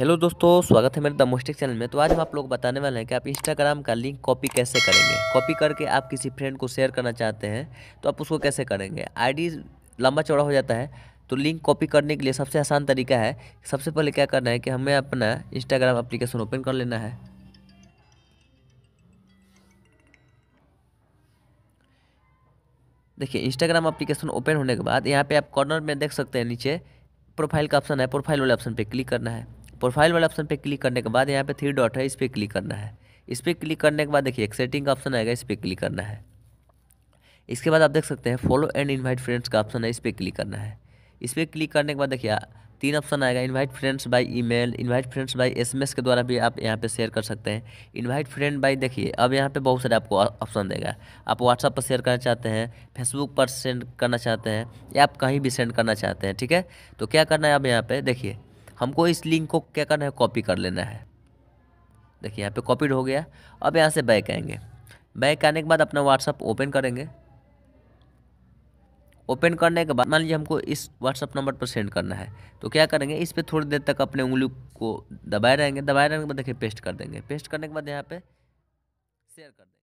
hello दोस्तों स्वागत है मेरे द मोस्टिक चैनल में तो आज हम आप लोग बताने वाले हैं कि आप इंस्टाग्राम का लिंक कॉपी कैसे करेंगे कॉपी करके आप किसी फ्रेंड को शेयर करना चाहते हैं तो आप उसको कैसे करेंगे आईडी लंबा चौड़ा हो जाता है तो लिंक कॉपी करने के लिए सबसे आसान तरीका है सबसे पहले क्या करना है कि हमें अपना इंस्टाग्राम अप्लीकेशन ओपन कर लेना है देखिए इंस्टाग्राम अप्लीकेशन ओपन होने के बाद यहाँ पर आप कॉर्नर में देख सकते हैं नीचे प्रोफाइल का ऑप्शन है प्रोफाइल वाले ऑप्शन पर क्लिक करना है प्रोफाइल वाले ऑप्शन पे क्लिक करने के बाद यहाँ पे थ्री डॉट है इस पर क्लिक करना है इस पर क्लिक करने के बाद देखिए एक सेटिंग का ऑप्शन आएगा इस पर क्लिक करना है इसके बाद आप देख सकते हैं फॉलो एंड इनवाइट फ्रेंड्स का ऑप्शन है इस पर क्लिक करना है इस पर क्लिक करने के बाद देखिए तीन ऑप्शन आएगा invite friends by email invite friends by SMS के द्वारा भी आप यहाँ पे शेयर कर सकते हैं इनवाइट फ्रेंड बाय देखिए अब यहाँ पे बहुत सारे आपको ऑप्शन देगा आप व्हाट्सअप पर शेयर करना चाहते हैं फेसबुक पर सेंड करना चाहते हैं या आप कहीं भी सेंड करना चाहते हैं ठीक है तो क्या करना है अब यहाँ पर देखिए हमको इस लिंक को क्या करना है कॉपी कर लेना है देखिए यहाँ पे कॉपीड हो गया अब यहाँ से बैक आएंगे बैक आने के बाद अपना व्हाट्सअप ओपन करेंगे ओपन करने के बाद मान लीजिए हमको इस व्हाट्सअप नंबर पर सेंड करना है तो क्या करेंगे इस पर थोड़ी देर तक अपने उंगली को दबाए रहेंगे दबाए रहने के बाद देखिए पेस्ट कर देंगे पेस्ट करने के बाद यहाँ पर शेयर कर देंगे